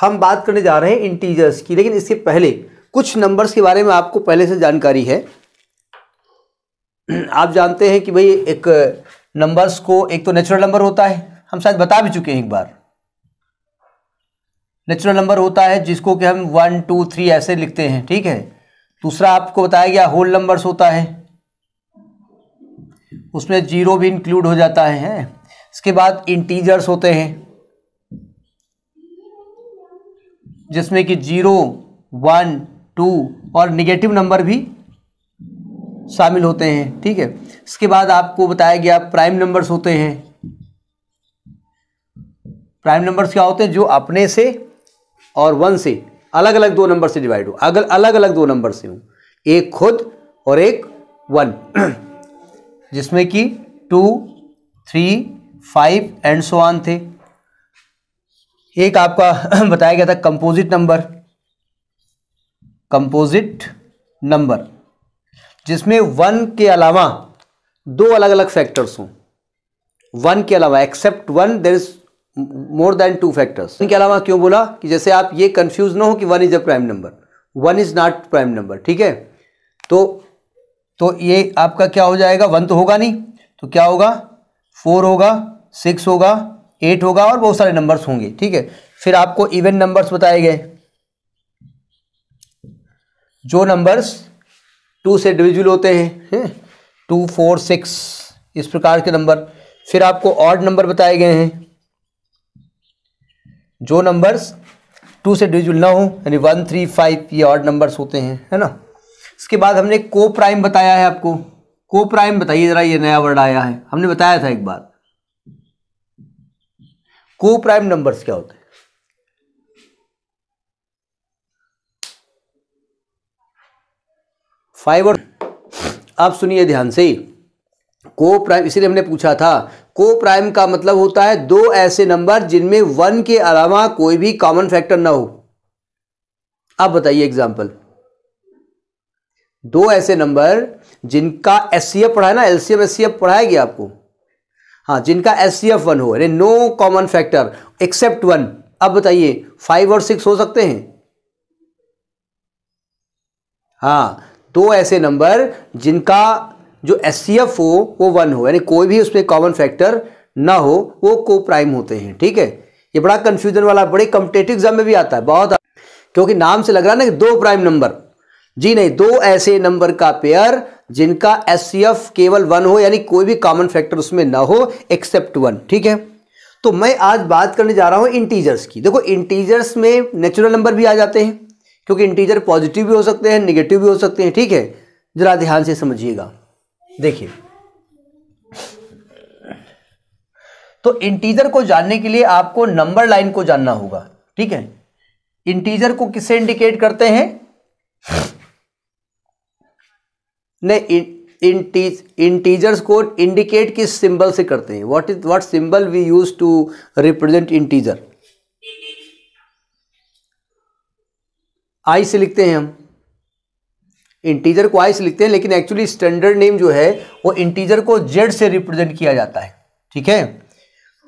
हम बात करने जा रहे हैं इंटीजर्स की लेकिन इसके पहले कुछ नंबर्स के बारे में आपको पहले से जानकारी है आप जानते हैं कि भाई एक नंबर्स को एक तो नेचुरल नंबर होता है हम शायद बता भी चुके हैं एक बार नेचुरल नंबर होता है जिसको कि हम वन टू थ्री ऐसे लिखते हैं ठीक है दूसरा आपको बताया गया होल नंबर्स होता है उसमें जीरो भी इंक्लूड हो जाता है इसके बाद इंटीजर्स होते हैं जिसमें कि जीरो वन टू और निगेटिव नंबर भी शामिल होते हैं ठीक है इसके बाद आपको बताया गया प्राइम नंबर्स होते हैं प्राइम नंबर्स क्या होते हैं जो अपने से और वन से अलग अलग दो नंबर से डिवाइड हो अगर अलग अलग दो नंबर से हो एक खुद और एक वन जिसमें कि two three five and so on थे एक आपका बताया गया था कंपोजिट नंबर कंपोजिट नंबर जिसमें वन के अलावा दो अलग अलग फैक्टर्स हों वन के अलावा except one there is more than two factors इनके अलावा क्यों बोला कि जैसे आप ये कंफ्यूज ना हो कि one is a prime number one is not prime number ठीक है तो तो ये आपका क्या हो जाएगा वन तो होगा नहीं तो क्या होगा फोर होगा सिक्स होगा एट होगा और बहुत सारे नंबर्स होंगे ठीक है फिर आपको इवन नंबर्स बताए गए जो नंबर्स टू से डिविजुअल होते हैं टू फोर सिक्स इस प्रकार के नंबर फिर आपको ऑड नंबर बताए गए हैं जो नंबर्स टू से डिविजुअल ना हो यानी वन थ्री फाइव ये ऑड नंबर्स होते हैं है ना इसके बाद हमने को प्राइम बताया है आपको को प्राइम बताइए ज़रा ये नया वर्ड आया है हमने बताया था एक बार को प्राइम नंबर्स क्या होते हैं फाइव और आप सुनिए ध्यान से को प्राइम इसीलिए हमने पूछा था को प्राइम का मतलब होता है दो ऐसे नंबर जिनमें वन के अलावा कोई भी कॉमन फैक्टर ना हो आप बताइए एग्जाम्पल दो ऐसे नंबर जिनका एस पढ़ा है ना एलसीएम एस पढ़ाया गया आपको हाँ जिनका एस सी एफ वन हो यानी no common factor except one अब बताइए फाइव और सिक्स हो सकते हैं हाँ दो ऐसे नंबर जिनका जो एस सी एफ हो वो वन हो यानी कोई भी उसमें कॉमन फैक्टर ना हो वो को प्राइम होते हैं ठीक है ये बड़ा कंफ्यूजन वाला बड़े कम्पिटेटिव एग्जाम में भी आता है बहुत क्योंकि नाम से लग रहा है ना कि दो प्राइम नंबर जी नहीं दो ऐसे नंबर का पेयर जिनका एस केवल वन हो यानी कोई भी कॉमन फैक्टर उसमें ना हो एक्सेप्ट वन ठीक है तो मैं आज बात करने जा रहा हूँ इंटीजर्स की देखो इंटीजर्स में नेचुरल नंबर भी आ जाते हैं क्योंकि इंटीजर पॉजिटिव भी हो सकते हैं निगेटिव भी हो सकते हैं ठीक है जरा ध्यान से समझिएगा देखिए तो इंटीजर को जानने के लिए आपको नंबर लाइन को जानना होगा ठीक है इंटीजर को किससे इंडिकेट करते हैं ने इंटीजर्स को इंडिकेट किस सिंबल से करते हैं what is what symbol we use to represent integer I से लिखते हैं हम इंटीजर को आई से लिखते हैं लेकिन एक्चुअली स्टैंडर्ड नेम जो है वो इंटीजर को जेड से रिप्रेजेंट किया जाता है ठीक है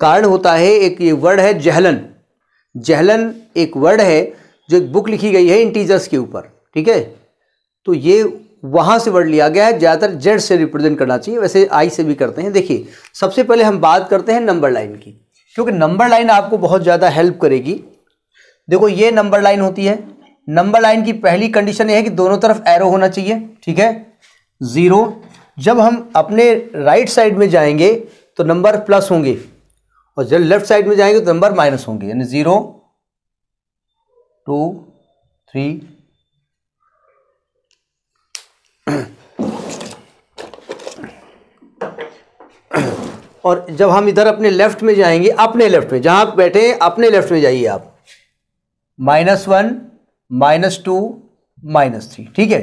कारण होता है एक ये वर्ड है जहलन जहलन एक वर्ड है जो एक बुक लिखी गई है इंटीजर्स के ऊपर ठीक है तो ये वहाँ से वर्ड लिया गया है ज़्यादातर जेड से रिप्रेजेंट करना चाहिए वैसे आई से भी करते हैं देखिए सबसे पहले हम बात करते हैं नंबर लाइन की क्योंकि नंबर लाइन आपको बहुत ज़्यादा हेल्प करेगी देखो ये नंबर लाइन होती है नंबर लाइन की पहली कंडीशन ये है कि दोनों तरफ एरो होना चाहिए ठीक है ज़ीरो जब हम अपने राइट साइड में जाएंगे तो नंबर प्लस होंगे और जब लेफ्ट साइड में जाएंगे तो नंबर माइनस होंगे यानी ज़ीरो टू थ्री और जब हम इधर अपने लेफ्ट में जाएंगे अपने लेफ्ट में जहां आप बैठे हैं अपने लेफ्ट में जाइए आप minus one minus two minus three ठीक है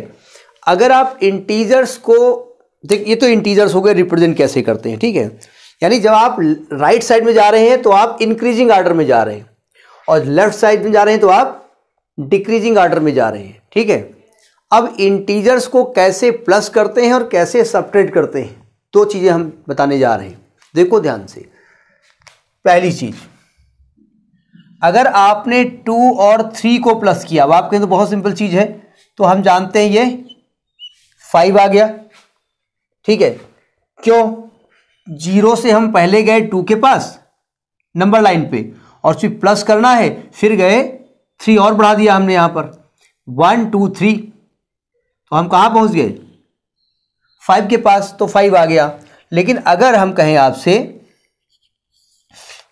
अगर आप इंटीजर्स को देख ये तो इंटीजर्स हो गए रिप्रेजेंट कैसे करते हैं ठीक है यानी जब आप राइट साइड में जा रहे हैं तो आप इंक्रीजिंग ऑर्डर में जा रहे हैं और लेफ्ट साइड में जा रहे हैं तो आप डिक्रीजिंग ऑर्डर में जा रहे हैं ठीक है अब इंटीजर्स को कैसे प्लस करते हैं और कैसे सपरेट करते हैं दो तो चीज़ें हम बताने जा रहे हैं देखो ध्यान से पहली चीज़ अगर आपने टू और थ्री को प्लस किया अब आपके तो बहुत सिंपल चीज़ है तो हम जानते हैं ये फाइव आ गया ठीक है क्यों जीरो से हम पहले गए टू के पास नंबर लाइन पे और फिर प्लस करना है फिर गए थ्री और बढ़ा दिया हमने यहाँ पर वन टू थ्री तो हम कहाँ पहुँच गए फाइव के पास तो फाइव आ गया लेकिन अगर हम कहें आपसे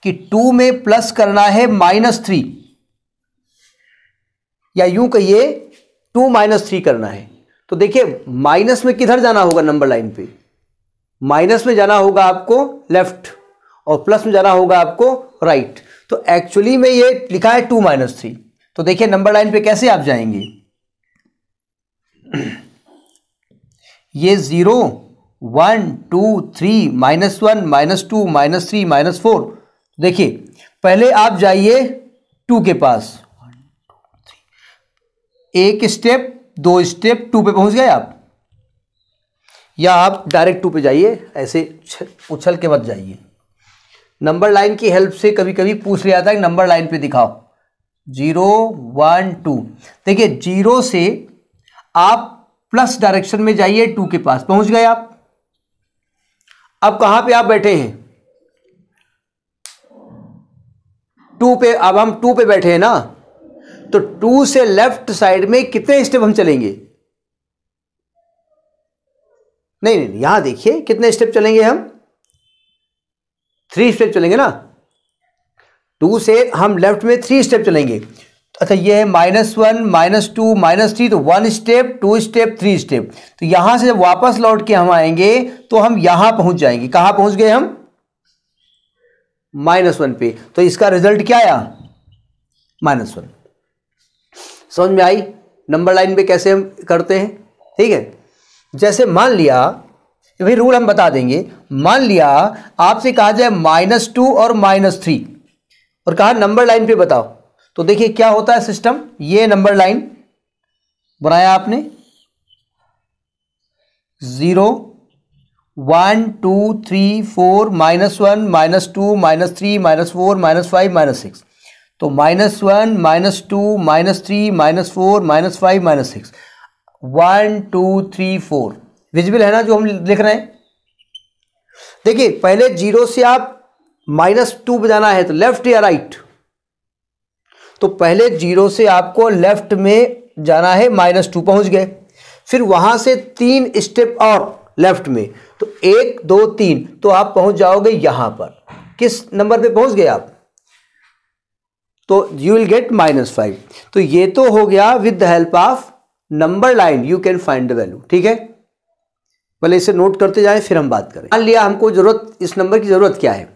कि टू में प्लस करना है माइनस थ्री या यूं कहिए टू माइनस थ्री करना है तो देखिए माइनस में किधर जाना होगा नंबर लाइन पे माइनस में जाना होगा आपको लेफ्ट और प्लस में जाना होगा आपको राइट तो एक्चुअली में ये लिखा है टू माइनस थ्री तो देखिए नंबर लाइन पे कैसे आप जाएंगे ये zero one two three minus one minus two minus three minus four देखिए पहले आप जाइए टू के पास एक स्टेप दो स्टेप टू पे पहुंच गए आप या आप डायरेक्ट टू पे जाइए ऐसे उछल के मत जाइए नंबर लाइन की हेल्प से कभी कभी पूछ लिया जाता है नंबर लाइन पे दिखाओ जीरो वन टू देखिए जीरो से आप प्लस डायरेक्शन में जाइए टू के पास पहुंच गए आप अब कहां पे आप बैठे हैं टू पे अब हम टू पे बैठे हैं ना तो टू से लेफ्ट साइड में कितने स्टेप हम चलेंगे नहीं नहीं यहां देखिए कितने स्टेप चलेंगे हम थ्री स्टेप चलेंगे ना टू से हम लेफ्ट में थ्री स्टेप चलेंगे अच्छा ये है minus one minus two minus three तो one step two step three step तो यहां से जब वापस लौट के हम आएंगे तो हम यहां पहुंच जाएंगे कहां पहुंच गए हम माइनस वन पे तो इसका रिजल्ट क्या आया माइनस वन समझ में आई नंबर लाइन पे कैसे हम करते हैं ठीक है जैसे मान लिया भाई रूल हम बता देंगे मान लिया आपसे कहा जाए माइनस टू और माइनस थ्री और कहा नंबर लाइन पे बताओ तो देखिए क्या होता है सिस्टम ये नंबर लाइन बनाया आपने zero one two three four minus one minus two minus three minus four minus five minus six तो minus one minus two minus three minus four minus five minus six one two three four visible है ना जो हम लिख रहे हैं देखिए पहले जीरो से आप माइनस टू बजाना है तो लेफ्ट या राइट right? तो पहले जीरो से आपको लेफ्ट में जाना है माइनस टू पहुँच गए फिर वहाँ से तीन स्टेप और लेफ्ट में तो एक दो तीन तो आप पहुँच जाओगे यहाँ पर किस नंबर पे पहुँच गए आप तो you will get minus five तो ये तो हो गया with the help of number line you can find the value ठीक है भले इसे नोट करते जाएं फिर हम बात करें मान लिया हमको जरूरत इस नंबर की जरूरत क्या है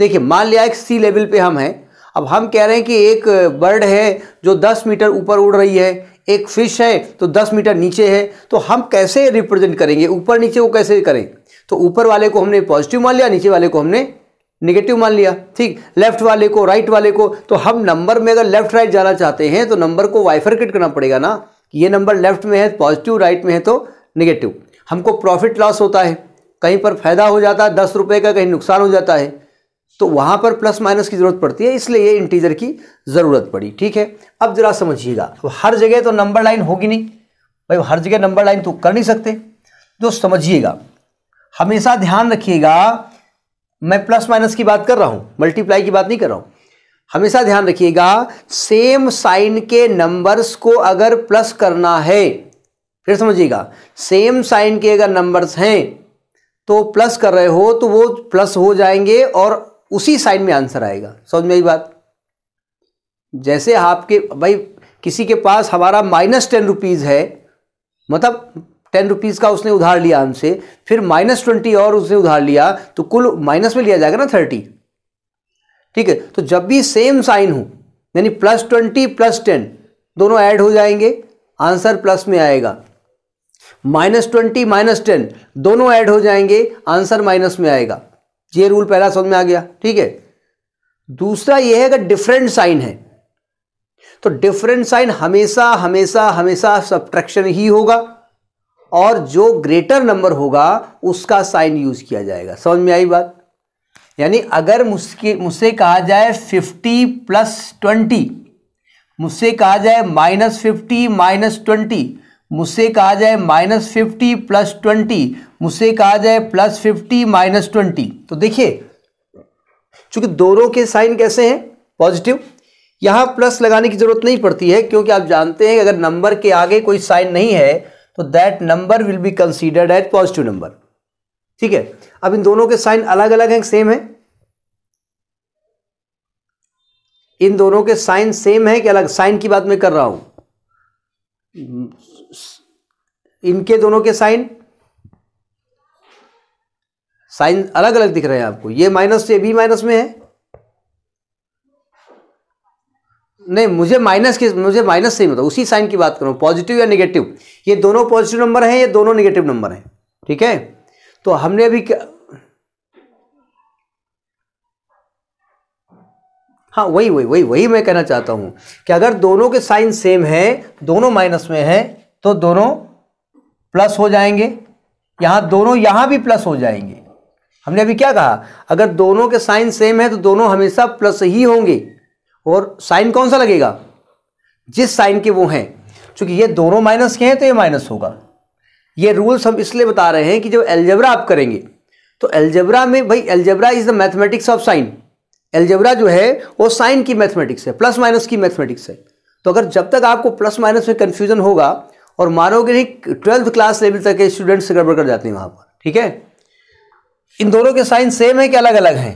देखिए मान लिया एक सी लेवल पे हम हैं अब हम कह रहे हैं कि एक बर्ड है जो 10 मीटर ऊपर उड़ रही है एक फिश है तो 10 मीटर नीचे है तो हम कैसे रिप्रेजेंट करेंगे ऊपर नीचे वो कैसे करें तो ऊपर वाले को हमने पॉजिटिव मान लिया नीचे वाले को हमने नेगेटिव मान लिया ठीक लेफ्ट वाले को राइट वाले को तो हम नंबर में अगर लेफ्ट राइट जाना चाहते हैं तो नंबर को वाइफरकेट करना पड़ेगा ना कि ये नंबर लेफ्ट में है पॉजिटिव राइट में है तो नेगेटिव हमको प्रॉफिट लॉस होता है कहीं पर फायदा हो जाता है दस रुपये का कहीं नुकसान हो जाता है तो वहां पर प्लस माइनस की ज़रूरत पड़ती है इसलिए ये इंटीजर की ज़रूरत पड़ी ठीक है अब ज़रा समझिएगा तो हर जगह तो नंबर लाइन होगी नहीं भाई हर जगह नंबर लाइन तो कर नहीं सकते जो समझिएगा हमेशा ध्यान रखिएगा मैं प्लस माइनस की बात कर रहा हूं मल्टीप्लाई की बात नहीं कर रहा हूं हमेशा ध्यान रखिएगा सेम साइन के नंबर्स को अगर प्लस करना है फिर समझिएगा सेम साइन के अगर नंबर्स हैं तो प्लस कर रहे हो तो वो प्लस हो जाएंगे और उसी साइड में आंसर आएगा समझ में आई बात जैसे आपके भाई किसी के पास हमारा माइनस टेन रुपीज़ है मतलब टेन रुपीज़ का उसने उधार लिया हमसे फिर माइनस ट्वेंटी और उसने उधार लिया तो कुल माइनस में लिया जाएगा ना थर्टी ठीक है तो जब भी सेम साइन हो यानी प्लस ट्वेंटी प्लस टेन दोनों ऐड हो जाएंगे आंसर प्लस में आएगा माइनस ट्वेंटी माइनस टेन दोनों ऐड हो जाएंगे आंसर माइनस में आएगा ये रूल पहला समझ में आ गया ठीक है दूसरा यह है कि डिफरेंट साइन है तो डिफरेंट साइन हमेशा हमेशा हमेशा सब्ट्रैक्शन ही होगा और जो ग्रेटर नंबर होगा उसका साइन यूज किया जाएगा समझ में आई बात यानी अगर मुझके मुझसे कहा जाए फिफ्टी प्लस ट्वेंटी मुझसे कहा जाए माइनस फिफ्टी माइनस ट्वेंटी मुझसे कहा जाए माइनस फिफ्टी प्लस ट्वेंटी मुझसे कहा जाए प्लस फिफ्टी माइनस ट्वेंटी तो देखिए चूंकि दोनों के साइन कैसे हैं पॉजिटिव यहां प्लस लगाने की जरूरत नहीं पड़ती है क्योंकि आप जानते हैं अगर नंबर के आगे कोई साइन नहीं है तो that number will be considered as positive number ठीक है अब इन दोनों के साइन अलग अलग हैं सेम है इन दोनों के साइन सेम है कि अलग साइन की बात मैं कर रहा हूं इनके दोनों के साइन साइन अलग अलग दिख रहे हैं आपको ये माइनस से भी माइनस में है नहीं मुझे माइनस के मुझे माइनस से ही मतलब उसी साइन की बात करो पॉजिटिव या नेगेटिव ये दोनों पॉजिटिव नंबर हैं ये दोनों नेगेटिव नंबर हैं ठीक है तो हमने अभी क्या हाँ वही वही वही वही मैं कहना चाहता हूं कि अगर दोनों के साइन सेम है दोनों माइनस में है तो दोनों प्लस हो जाएंगे यहाँ दोनों यहाँ भी प्लस हो जाएंगे हमने अभी क्या कहा अगर दोनों के साइन सेम है तो दोनों हमेशा प्लस ही होंगे और साइन कौन सा लगेगा जिस साइन के वो हैं क्योंकि ये दोनों माइनस के हैं तो ये माइनस होगा ये रूल्स हम इसलिए बता रहे हैं कि जब एल्जबरा आप करेंगे तो एल्जबरा में भाई algebra is the mathematics of sign algebra जो है वो साइन की मैथमेटिक्स है प्लस माइनस की मैथमेटिक्स है तो अगर जब तक आपको प्लस माइनस में कन्फ्यूजन होगा और मानोगे नहीं ट्वेल्थ क्लास लेवल तक के स्टूडेंट्स गड़बड़ कर जाते हैं वहां पर ठीक है इन दोनों के साइन सेम है कि अलग अलग हैं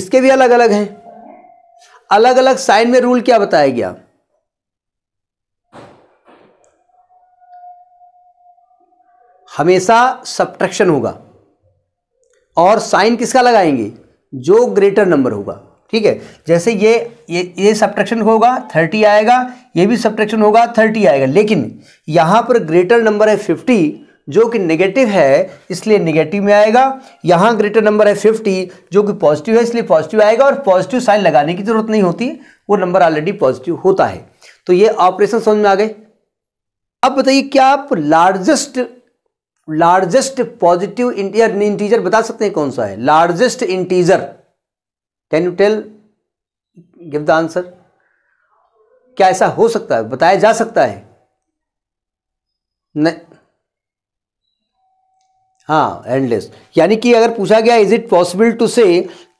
इसके भी अलग अलग हैं अलग अलग साइन में रूल क्या बताया गया हमेशा सब्ट्रैक्शन होगा और साइन किसका लगाएंगे जो ग्रेटर नंबर होगा ठीक है जैसे ये ये ये सब्ट्रैक्शन होगा थर्टी आएगा ये भी सब्ट्रैक्शन होगा थर्टी आएगा लेकिन यहाँ पर ग्रेटर नंबर है फिफ्टी जो कि नेगेटिव है इसलिए नेगेटिव में आएगा यहाँ ग्रेटर नंबर है फिफ्टी जो कि पॉजिटिव है इसलिए पॉजिटिव आएगा और पॉजिटिव साइन लगाने की जरूरत नहीं होती वो नंबर ऑलरेडी पॉजिटिव होता है तो ये ऑपरेशन समझ में आ गए अब बताइए क्या आप largest largest positive integer integer बता सकते हैं कौन सा है largest integer can you tell give the answer क्या ऐसा हो सकता है बताया जा सकता है नहीं हाँ एंडलेस यानी कि अगर पूछा गया is it possible to say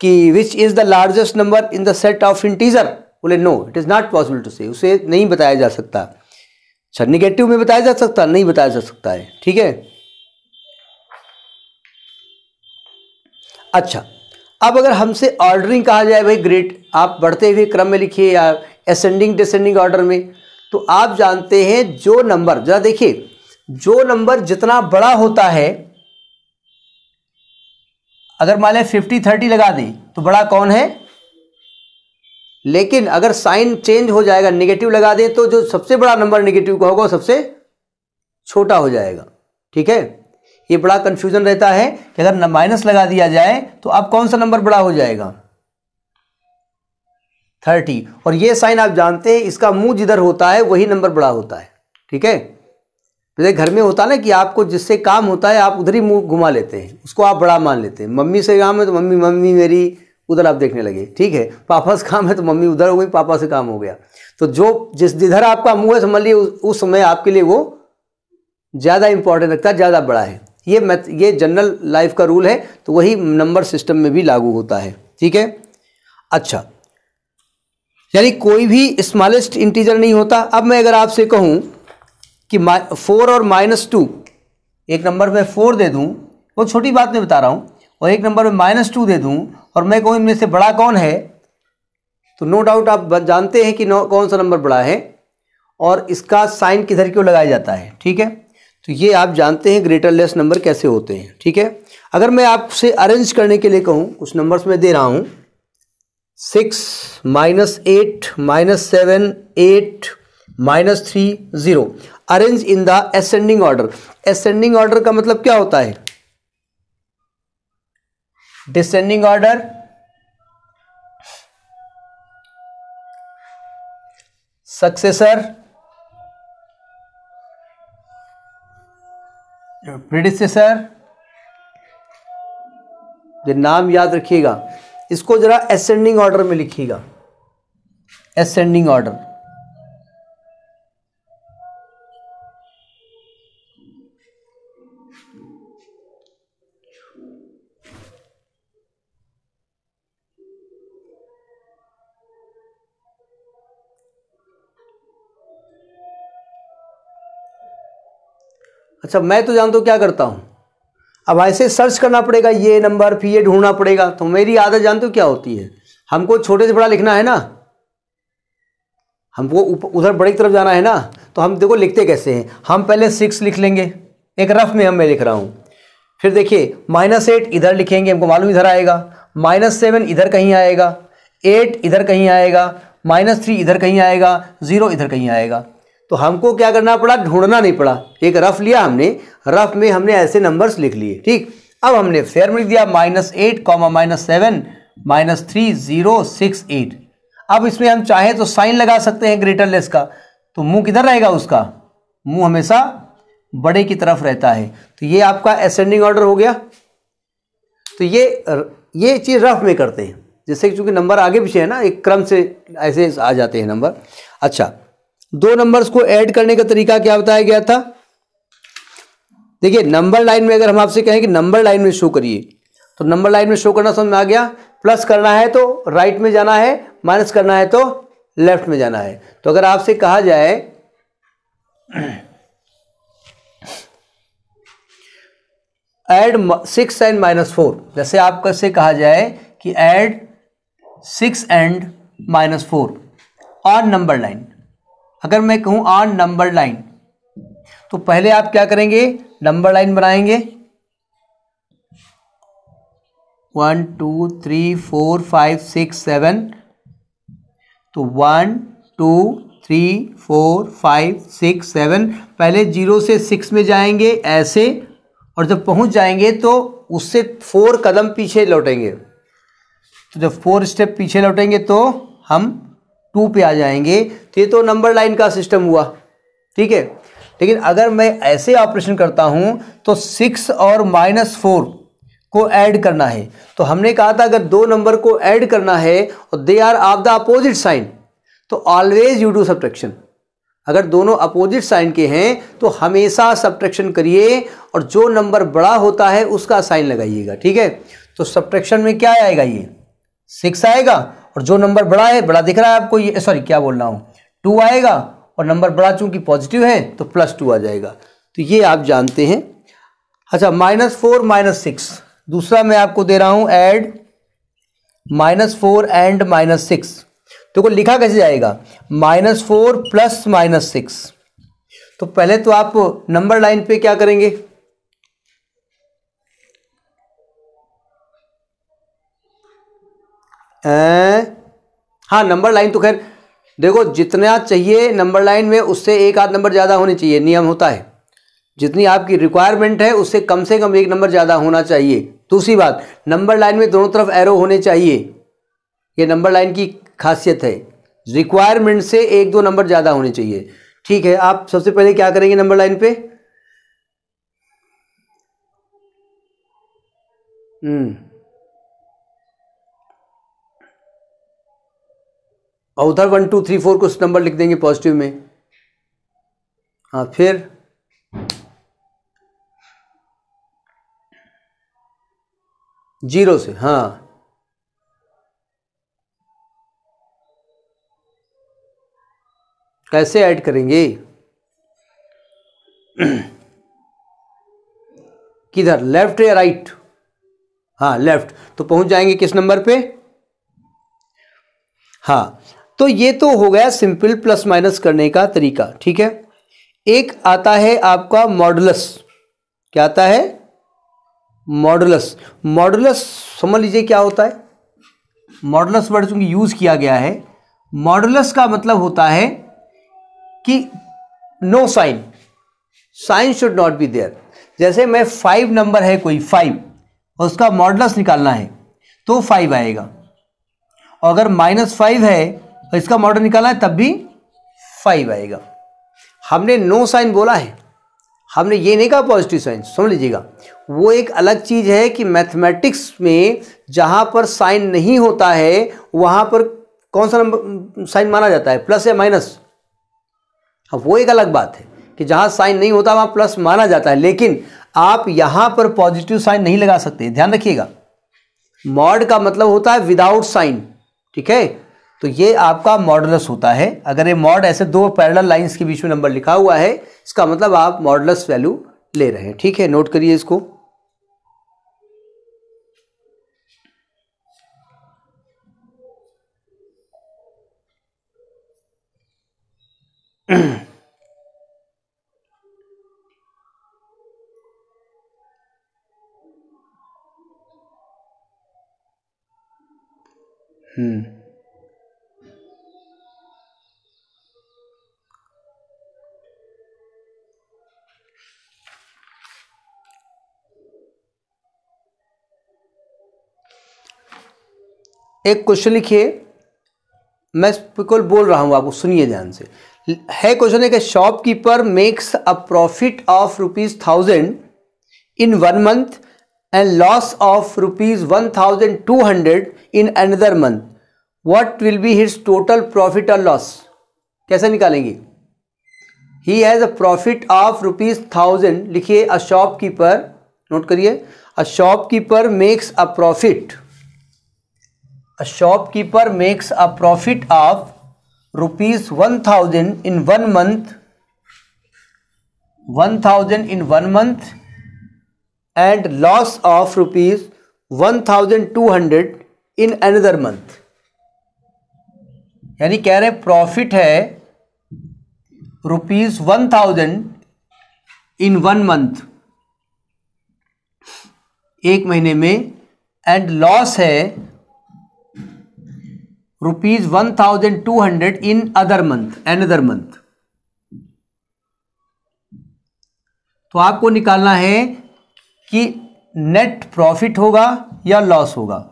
कि which is the largest number in the set of integer बोले no it is not possible to say उसे नहीं बताया जा सकता अच्छा निगेटिव में बताया जा सकता नहीं बताया जा सकता है ठीक है अच्छा अब अगर हमसे ऑर्डरिंग कहा जाए भाई ग्रेट आप बढ़ते हुए क्रम में लिखिए या असेंडिंग डिसेंडिंग ऑर्डर में तो आप जानते हैं जो नंबर जरा देखिए जो नंबर जितना बड़ा होता है अगर मान लें फिफ्टी थर्टी लगा दें तो बड़ा कौन है लेकिन अगर साइन चेंज हो जाएगा नेगेटिव लगा दें तो जो सबसे बड़ा नंबर नेगेटिव का होगा सबसे छोटा हो जाएगा ठीक है ये बड़ा कंफ्यूजन रहता है कि अगर माइनस लगा दिया जाए तो अब कौन सा नंबर बड़ा हो जाएगा थर्टी और ये साइन आप जानते हैं इसका मुंह जिधर होता है वही नंबर बड़ा होता है ठीक है जैसे तो घर में होता ना कि आपको जिससे काम होता है आप उधर ही मुंह घुमा लेते हैं उसको आप बड़ा मान लेते हैं मम्मी से काम है तो मम्मी मम्मी मेरी उधर आप देखने लगे ठीक है पापा से काम है तो मम्मी उधर हो गई पापा से काम हो गया तो जो जिस जिधर आपका मुंह है समझ लिए उस समय आपके लिए वो ज़्यादा इंपॉर्टेंट लगता है ज़्यादा बड़ा है ये मैथ ये जनरल लाइफ का रूल है तो वही नंबर सिस्टम में भी लागू होता है ठीक है अच्छा यानी कोई भी स्मॉलेस्ट इंटीजर नहीं होता अब मैं अगर आपसे कहूँ कि फोर और माइनस टू एक नंबर में फोर दे दूँ वो छोटी बात नहीं बता रहा हूँ और एक नंबर में माइनस टू दे दूँ और मैं कहूँ इनमें से बड़ा कौन है तो नो डाउट आप जानते हैं कि कौन सा नंबर बड़ा है और इसका साइन किधर क्यों लगाया जाता है ठीक है तो ये आप जानते हैं ग्रेटर लेस नंबर कैसे होते हैं ठीक है अगर मैं आपसे अरेंज करने के लिए कहूँ कुछ नंबर्स मैं दे रहा हूँ six minus eight minus seven eight minus three zero arrange in the ascending order ascending order का मतलब क्या होता है डिसेंडिंग ऑर्डर सक्सेसर प्रिडिसेसर ये नाम याद रखिएगा इसको जरा असेंडिंग ऑर्डर में लिखिएगा असेंडिंग ऑर्डर अच्छा मैं तो जानता हूँ क्या करता हूँ अब ऐसे सर्च करना पड़ेगा ये नंबर फिर ये ढूंढना पड़ेगा तो मेरी आदत जानते हो क्या होती है हमको छोटे से बड़ा लिखना है ना हमको उधर बड़े की तरफ जाना है ना तो हम देखो लिखते कैसे हैं हम पहले सिक्स लिख लेंगे एक रफ में हम मैं लिख रहा हूँ फिर देखिए माइनस एट इधर लिखेंगे हमको मालूम इधर आएगा माइनस सेवन इधर कहीं आएगा एट इधर कहीं आएगा माइनस थ्री इधर कहीं आएगा ज़ीरो इधर कहीं आएगा तो हमको क्या करना पड़ा ढूंढना नहीं पड़ा एक रफ लिया हमने रफ में हमने ऐसे नंबर्स लिख लिए ठीक अब हमने फेयर में लिख दिया minus eight comma minus seven minus three zero six eight अब इसमें हम चाहें तो साइन लगा सकते हैं ग्रेटर लेस का तो मुंह किधर रहेगा उसका मुंह हमेशा बड़े की तरफ रहता है तो ये आपका असेंडिंग ऑर्डर हो गया तो ये ये चीज़ रफ में करते हैं जैसे कि चूंकि नंबर आगे पीछे है ना एक क्रम से ऐसे आ जाते हैं नंबर अच्छा दो नंबर्स को ऐड करने का तरीका क्या बताया गया था देखिए नंबर लाइन में अगर हम आपसे कहें कि नंबर लाइन में शो करिए तो नंबर लाइन में शो करना समझ में आ गया प्लस करना है तो राइट में जाना है माइनस करना है तो लेफ्ट में जाना है तो अगर आपसे कहा जाए add six and minus four जैसे आपका से कहा जाए कि add six and minus four on number line अगर मैं कहूँ आर नंबर लाइन तो पहले आप क्या करेंगे नंबर लाइन बनाएंगे one two three four five six seven तो one two three four five six seven पहले जीरो से सिक्स में जाएंगे ऐसे और जब पहुंच जाएंगे तो उससे फोर कदम पीछे लौटेंगे तो जब फोर स्टेप पीछे लौटेंगे तो हम टू पे आ जाएंगे तो ये तो नंबर लाइन का सिस्टम हुआ ठीक है लेकिन अगर मैं ऐसे ऑपरेशन करता हूं तो सिक्स और माइनस फोर को ऐड करना है तो हमने कहा था अगर दो नंबर को ऐड करना है और they are of the opposite sign तो ऑलवेज यू डू सब्ट्रैक्शन अगर दोनों अपोजिट साइन के हैं तो हमेशा सब्ट्रैक्शन करिए और जो नंबर बड़ा होता है उसका साइन लगाइएगा ठीक है तो सब्ट्रैक्शन में क्या आएगा ये सिक्स आएगा और जो नंबर बड़ा है बड़ा दिख रहा है आपको ये सॉरी क्या बोल रहा हूँ टू आएगा और नंबर बड़ा चूंकि पॉजिटिव है तो प्लस टू आ जाएगा तो ये आप जानते हैं अच्छा माइनस फोर माइनस सिक्स दूसरा मैं आपको दे रहा हूँ add minus four and minus six तो को लिखा कैसे जाएगा minus four plus minus six तो पहले तो आप नंबर लाइन पे क्या करेंगे हाँ नंबर लाइन तो खैर देखो जितना चाहिए नंबर लाइन में उससे एक आध नंबर ज़्यादा होने चाहिए नियम होता है जितनी आपकी रिक्वायरमेंट है उससे कम से कम एक नंबर ज़्यादा होना चाहिए दूसरी बात नंबर लाइन में दोनों तरफ एरो होने चाहिए ये नंबर लाइन की खासियत है रिक्वायरमेंट से एक दो नंबर ज़्यादा होने चाहिए ठीक है आप सबसे पहले क्या करेंगे नंबर लाइन पर हम्म और उधर वन टू थ्री फोर को नंबर लिख देंगे पॉजिटिव में हाँ फिर जीरो से हाँ कैसे ऐड करेंगे किधर लेफ्ट या राइट हाँ लेफ्ट तो पहुंच जाएंगे किस नंबर पे हाँ तो ये तो हो गया सिंपल प्लस माइनस करने का तरीका ठीक है एक आता है आपका मॉडलस क्या आता है मॉडलस मॉडलस समझ लीजिए क्या होता है मॉडलस वर्ड चूंकि यूज़ किया गया है मॉडलस का मतलब होता है कि no sign sign should not be there जैसे मैं फाइव नंबर है कोई फाइव उसका मॉडलस निकालना है तो फाइव आएगा और अगर माइनस फाइव है और इसका मॉडल निकाला है तब भी फाइव आएगा हमने नो साइन बोला है हमने ये नहीं कहा पॉजिटिव साइन समझ लीजिएगा वो एक अलग चीज़ है कि मैथमेटिक्स में जहाँ पर साइन नहीं होता है वहाँ पर कौन सा नंबर साइन माना जाता है प्लस या माइनस हाँ, अब वो एक अलग बात है कि जहाँ साइन नहीं होता वहाँ प्लस माना जाता है लेकिन आप यहाँ पर पॉजिटिव साइन नहीं लगा सकते ध्यान रखिएगा मॉड का मतलब होता है विदाउट साइन ठीक है तो ये आपका मॉडलस होता है अगर ये मॉड ऐसे दो पैरल लाइन्स के बीच में नंबर लिखा हुआ है इसका मतलब आप मॉडलस वैल्यू ले रहे हैं ठीक है नोट करिए इसको हम्म एक क्वेश्चन लिखिए मैं बिल्कुल बोल रहा हूँ आपको सुनिए ध्यान से है क्वेश्चन है कि shopkeeper makes a profit of rupees thousand in one month and loss of rupees one thousand two hundred in another month what will be his total profit और लॉस कैसे निकालेंगे he has a profit of rupees thousand लिखिए a shopkeeper note करिए a shopkeeper makes a profit a shopkeeper makes a profit of rupees one thousand in one month one thousand in one month and loss of rupees one thousand two hundred in another month यानी कह रहे हैं profit है rupees one thousand in one month एक महीने में and loss है rupees one thousand two hundred in other month an other month तो आपको निकालना है कि नेट प्रॉफिट होगा या लॉस होगा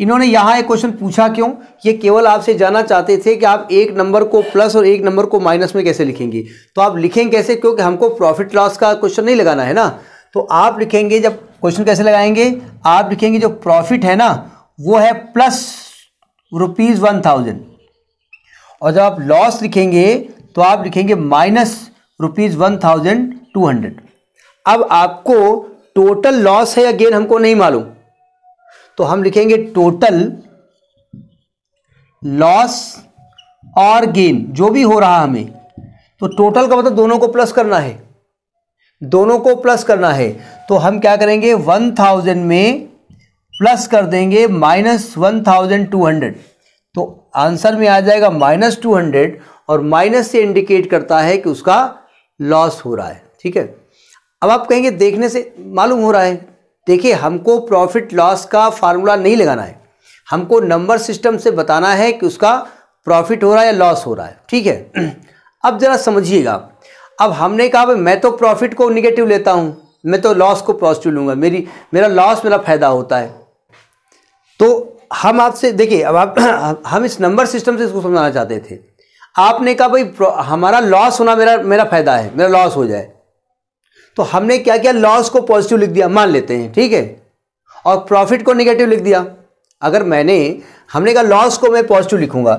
इन्होंने यहां एक क्वेश्चन पूछा क्यों ये केवल आपसे जाना चाहते थे कि आप एक नंबर को प्लस और एक नंबर को माइनस में कैसे लिखेंगे तो आप लिखेंगे कैसे क्योंकि हमको प्रॉफिट लॉस का क्वेश्चन नहीं लगाना है ना तो आप लिखेंगे जब क्वेश्चन कैसे लगाएंगे आप लिखेंगे जो प्रॉफिट है ना वो है प्लस रुपीज़ वन थाउजेंड और जब आप लॉस लिखेंगे तो आप लिखेंगे minus rupees one thousand two hundred अब आपको टोटल लॉस है या गेन हमको नहीं मालूम तो हम लिखेंगे टोटल लॉस और गेन जो भी हो रहा हमें तो टोटल का मतलब दोनों को प्लस करना है दोनों को प्लस करना है तो हम क्या करेंगे वन थाउजेंड में प्लस कर देंगे minus one thousand two hundred तो आंसर में आ जाएगा माइनस टू हंड्रेड और माइनस से इंडिकेट करता है कि उसका लॉस हो रहा है ठीक है अब आप कहेंगे देखने से मालूम हो रहा है देखिए हमको प्रॉफिट लॉस का फार्मूला नहीं लगाना है हमको नंबर सिस्टम से बताना है कि उसका प्रॉफिट हो रहा है या लॉस हो रहा है ठीक है अब ज़रा समझिएगा अब हमने कहा भाई मैं तो प्रॉफिट को निगेटिव लेता हूँ मैं तो लॉस को पॉजिटिव लूँगा मेरी मेरा लॉस मेरा फ़ायदा होता है तो हम आपसे देखिए अब आप हम इस नंबर सिस्टम से इसको समझाना चाहते थे आपने कहा भाई हमारा लॉस होना मेरा मेरा फायदा है मेरा लॉस हो जाए तो हमने क्या किया लॉस को पॉजिटिव लिख दिया मान लेते हैं ठीक है और प्रॉफिट को नेगेटिव लिख दिया अगर मैंने हमने कहा लॉस को मैं पॉजिटिव लिखूंगा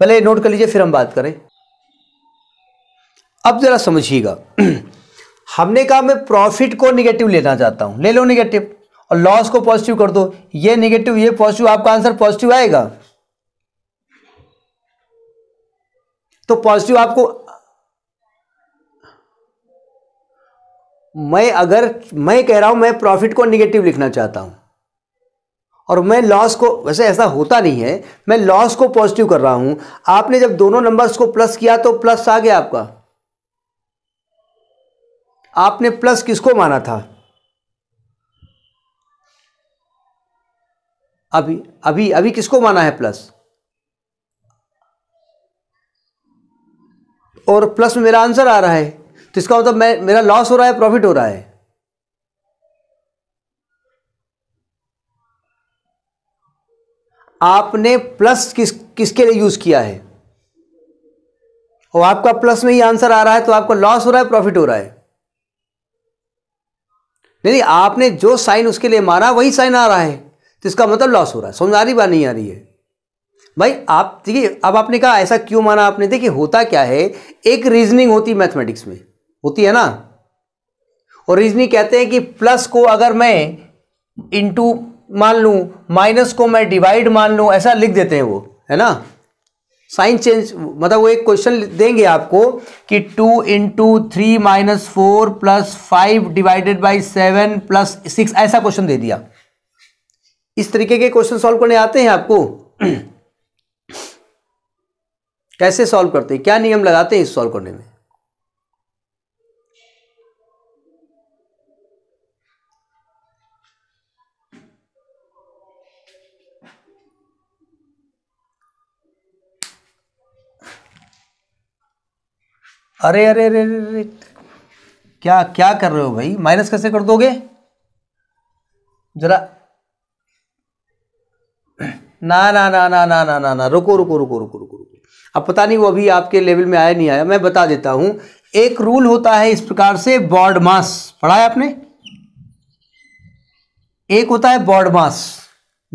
पहले नोट कर लीजिए फिर हम बात करें अब ज़रा समझिएगा हमने कहा मैं प्रॉफिट को निगेटिव लेना चाहता हूँ ले लो निगेटिव और लॉस को पॉजिटिव कर दो ये नेगेटिव ये पॉजिटिव आपका आंसर पॉजिटिव आएगा तो पॉजिटिव आपको मैं अगर मैं कह रहा हूं मैं प्रॉफिट को निगेटिव लिखना चाहता हूं और मैं लॉस को वैसे ऐसा होता नहीं है मैं लॉस को पॉजिटिव कर रहा हूं आपने जब दोनों नंबर्स को प्लस किया तो प्लस आ गया आपका आपने प्लस किसको माना था अभी अभी अभी किसको माना है प्लस और प्लस में मेरा आंसर आ रहा है तो इसका मतलब मैं मेरा लॉस हो रहा है प्रॉफिट हो रहा है आपने प्लस किस किसके लिए यूज किया है और आपका प्लस में ही आंसर आ रहा है तो आपका लॉस हो रहा है प्रॉफिट हो रहा है नहीं आपने जो साइन उसके लिए मारा वही साइन आ रहा है तो इसका मतलब लॉस हो रहा है समझ आ रही बात नहीं आ रही है भाई आप देखिए अब आपने कहा ऐसा क्यों माना आपने देखिए होता क्या है एक रीजनिंग होती मैथमेटिक्स में होती है ना और रीजनिंग कहते हैं कि प्लस को अगर मैं इंटू मान लूँ माइनस को मैं डिवाइड मान लूँ ऐसा लिख देते हैं वो है ना साइन चेंज मतलब वो एक क्वेश्चन देंगे आपको कि two into three minus four plus five divided by seven plus six ऐसा क्वेश्चन दे दिया इस तरीके के क्वेश्चन सॉल्व करने आते हैं आपको कैसे सॉल्व करते हैं क्या नियम लगाते हैं इस सॉल्व करने में अरे अरे अरे अरे अरे क्या क्या कर रहे हो भाई माइनस कैसे कर दोगे जरा ना ना ना ना ना ना ना ना रुको रुको रुको रुको रुको रुको अब पता नहीं वो अभी आपके लेवल में आया नहीं आया मैं बता देता हूँ एक रूल होता है इस प्रकार से बॉर्ड मास पढ़ा है आपने एक होता है बॉर्ड मास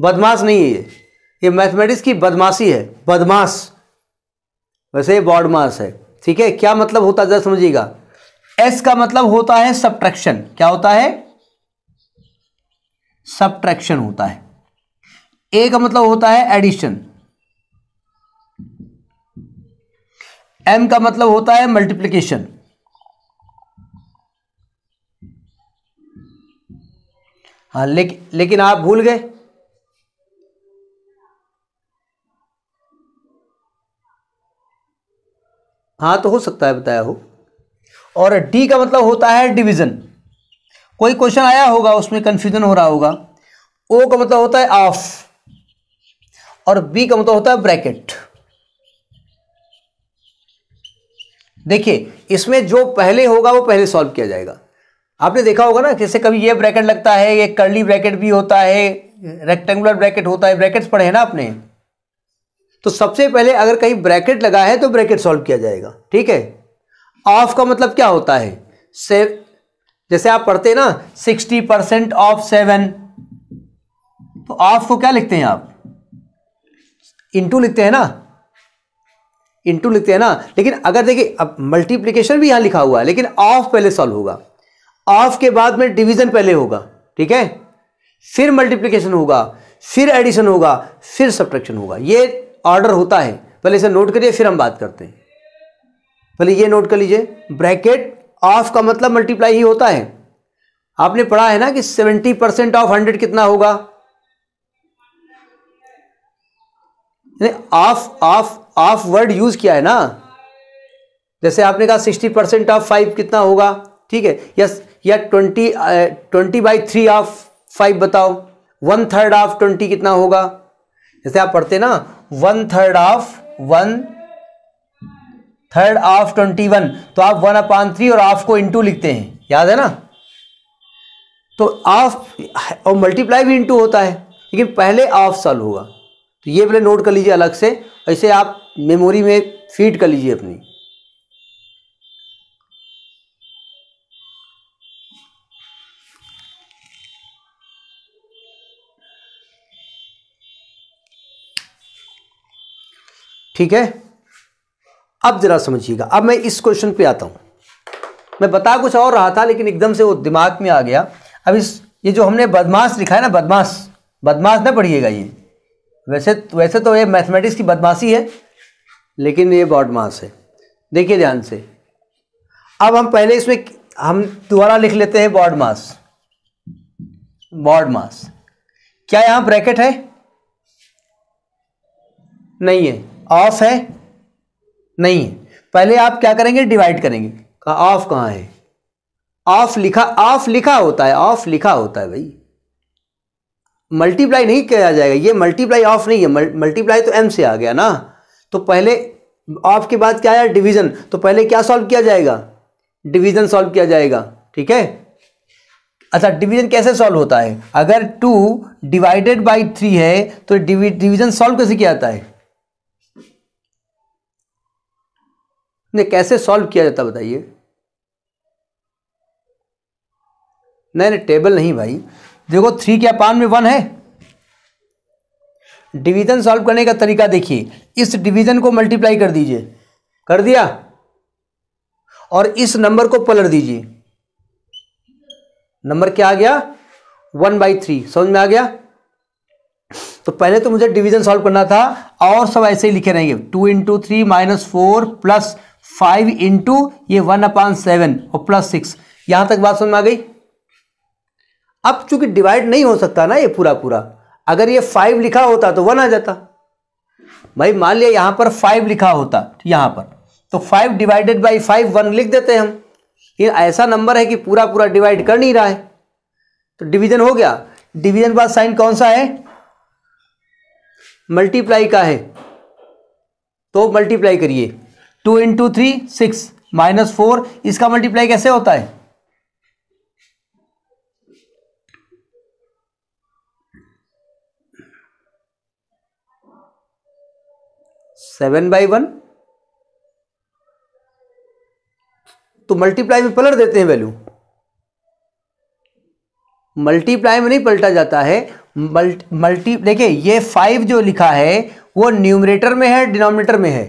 बदमाश नहीं है ये ये मैथमेटिक्स की बदमाशी है बदमाश वैसे बॉर्ड मास है ठीक है क्या मतलब होता है जरा समझिएगा एस का मतलब होता है सब्ट्रैक्शन क्या होता है सब्ट्रैक्शन होता है ए का मतलब होता है एडिशन एम का मतलब होता है मल्टीप्लीकेशन हाँ लेकिन लेकिन आप भूल गए हाँ तो हो सकता है बताया हो और डी का मतलब होता है डिवीजन कोई क्वेश्चन आया होगा उसमें कंफ्यूजन हो रहा होगा ओ का मतलब होता है ऑफ और बी का मतलब होता है ब्रैकेट देखिए इसमें जो पहले होगा वो पहले सॉल्व किया जाएगा आपने देखा होगा ना जैसे कभी ये ब्रैकेट लगता है ये कर्ली ब्रैकेट भी होता है रेक्टेंगुलर ब्रैकेट होता है ब्रैकेट्स पढ़े हैं ना आपने तो सबसे पहले अगर कहीं ब्रैकेट लगा है तो ब्रैकेट सॉल्व किया जाएगा ठीक है ऑफ का मतलब क्या होता है से जैसे आप पढ़ते हैं ना सिक्सटी परसेंट ऑफ सेवन तो ऑफ को क्या लिखते हैं आप इंटू लिखते हैं ना इंटू लिखते हैं ना लेकिन अगर देखिए अब मल्टीप्लीकेशन भी यहां लिखा हुआ है लेकिन ऑफ पहले सॉल्व होगा ऑफ के बाद में डिवीजन पहले होगा ठीक है फिर मल्टीप्लीकेशन होगा फिर एडिशन होगा फिर सब्ट्रैक्शन होगा ये ऑर्डर होता है पहले इसे नोट करिए फिर हम बात करते हैं पहले ये नोट कर लीजिए ब्रैकेट ऑफ का मतलब मल्टीप्लाई ही होता है आपने पढ़ा है ना कि सेवेंटी परसेंट ऑफ हंड्रेड कितना होगा of of of word use किया है ना जैसे आपने कहा सिक्सटी परसेंट ऑफ फाइव कितना होगा ठीक है यस या twenty twenty by three of five बताओ वन थर्ड ऑफ ट्वेंटी कितना होगा जैसे आप पढ़ते ना one third of one third of twenty one तो आप वन अपान थ्री और ऑफ को इंटू लिखते हैं याद है ना तो ऑफ और मल्टीप्लाई भी इंटू होता है लेकिन पहले ऑफ सॉल्व होगा तो ये पहले नोट कर लीजिए अलग से ऐसे आप मेमोरी में फीड कर लीजिए अपनी ठीक है अब जरा समझिएगा अब मैं इस क्वेश्चन पे आता हूं मैं बता कुछ और रहा था लेकिन एकदम से वो दिमाग में आ गया अब इस ये जो हमने बदमाश लिखा है ना बदमाश बदमाश ना पढ़िएगा ये वैसे वैसे तो ये मैथमेटिक्स की बदमाशी है लेकिन ये बॉड मास है देखिए ध्यान से अब हम पहले इसमें हम दोबारा लिख लेते हैं बॉड मास बॉड मास क्या यहाँ ब्रैकेट है नहीं है ऑफ है नहीं है पहले आप क्या करेंगे डिवाइड करेंगे ऑफ कहाँ है ऑफ लिखा ऑफ लिखा होता है ऑफ लिखा होता है भाई मल्टीप्लाई नहीं किया जाएगा ये मल्टीप्लाई ऑफ नहीं है मल्टीप्लाई तो एम से आ गया ना तो पहले ऑफ के बाद क्या आया डिवीजन तो पहले क्या सॉल्व किया जाएगा डिवीजन सॉल्व किया जाएगा ठीक है अच्छा डिवीजन कैसे सॉल्व होता है अगर टू डिवाइडेड बाई थ्री है तो डिवीजन सॉल्व कैसे किया जाता है ने कैसे सॉल्व किया जाता बताइए नहीं नहीं टेबल नहीं भाई देखो थ्री के अपान में वन है डिवीजन सॉल्व करने का तरीका देखिए इस डिवीजन को मल्टीप्लाई कर दीजिए कर दिया और इस नंबर को पलट दीजिए नंबर क्या आ गया वन बाई थ्री समझ में आ गया तो पहले तो मुझे डिवीजन सॉल्व करना था और सब ऐसे ही लिखे रहेंगे two into three minus four plus five into ये वन अपान सेवन और प्लस सिक्स यहां तक बात समझ में आ गई अब चूंकि डिवाइड नहीं हो सकता ना ये पूरा पूरा अगर ये फाइव लिखा होता तो वन आ जाता भाई मान लिया यहां पर फाइव लिखा होता यहां पर तो five divided by five one लिख देते हैं हम ये ऐसा नंबर है कि पूरा पूरा डिवाइड कर नहीं रहा है तो डिवीजन हो गया डिवीजन बाद साइन कौन सा है मल्टीप्लाई का है तो मल्टीप्लाई करिए two into three six minus four इसका मल्टीप्लाई कैसे होता है सेवन बाई वन तो मल्टीप्लाई में पलट देते हैं वैल्यू मल्टीप्लाई में नहीं पलटा जाता है मल्टी मल्टी देखिए ये फाइव जो लिखा है वो न्यूमरेटर में है डिनोमिनेटर में है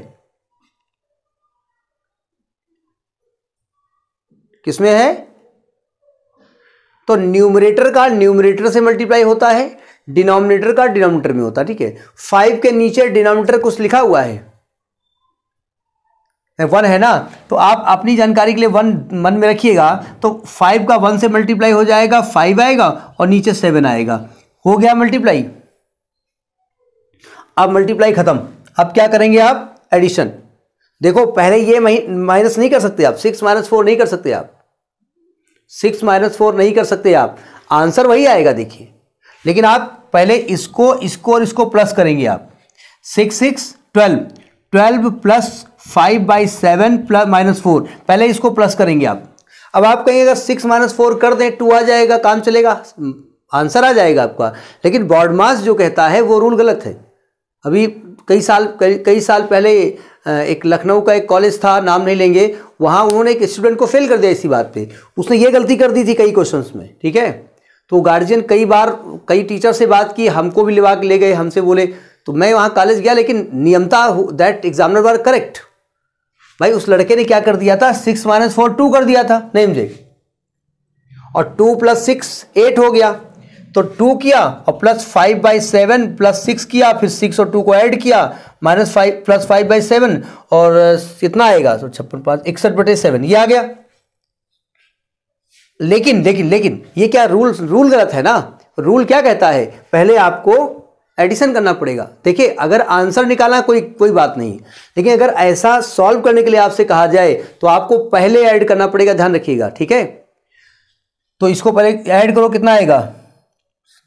किसमें है तो न्यूमरेटर का न्यूमरेटर से मल्टीप्लाई होता है डिनोमिनेटर का डिनोमिनेटर में होता है ठीक है फाइव के नीचे डिनोमिनेटर कुछ लिखा हुआ है वन है ना तो आप अपनी जानकारी के लिए वन मन में रखिएगा तो फाइव का वन से मल्टीप्लाई हो जाएगा फाइव आएगा और नीचे सेवन आएगा हो गया मल्टीप्लाई अब मल्टीप्लाई खत्म अब क्या करेंगे आप एडिशन देखो पहले ये माइनस नहीं कर सकते आप सिक्स माइनस फोर नहीं कर सकते आप सिक्स माइनस फोर नहीं कर सकते आप आंसर वही आएगा देखिए लेकिन आप पहले इसको इसको और इसको प्लस करेंगे आप six six twelve twelve plus five by seven plus minus four पहले इसको प्लस करेंगे आप अब आप कहेंगे अगर सिक्स माइनस फोर कर दें टू आ जाएगा काम चलेगा आंसर आ जाएगा आपका लेकिन बॉडमास जो कहता है वो रूल गलत है अभी कई साल कई, कई साल पहले एक लखनऊ का एक कॉलेज था नाम नहीं लेंगे वहाँ उन्होंने एक स्टूडेंट को फेल कर दिया इसी बात पे उसने ये गलती कर दी थी कई क्वेश्चन में ठीक है तो गार्जियन कई बार कई टीचर से बात की हमको भी लिवा के ले गए हमसे बोले तो मैं वहाँ कॉलेज गया लेकिन नियमता दैट एग्जामिनर वर करेक्ट भाई उस लड़के ने क्या कर दिया था सिक्स माइनस फोर टू कर दिया था नहीं मुझे और टू प्लस सिक्स एट हो गया तो टू किया और plus five by seven plus six किया फिर सिक्स और टू को ऐड किया minus five plus five by seven और कितना uh, आएगा तो छप्पन पांच इकसठ बटे सेवन ये आ गया लेकिन लेकिन लेकिन ये क्या रूल रूल गलत है ना रूल क्या कहता है पहले आपको एडिशन करना पड़ेगा देखिए अगर आंसर निकालना कोई कोई बात नहीं लेकिन अगर ऐसा सॉल्व करने के लिए आपसे कहा जाए तो आपको पहले ऐड करना पड़ेगा ध्यान रखिएगा ठीक है तो इसको पहले ऐड करो कितना आएगा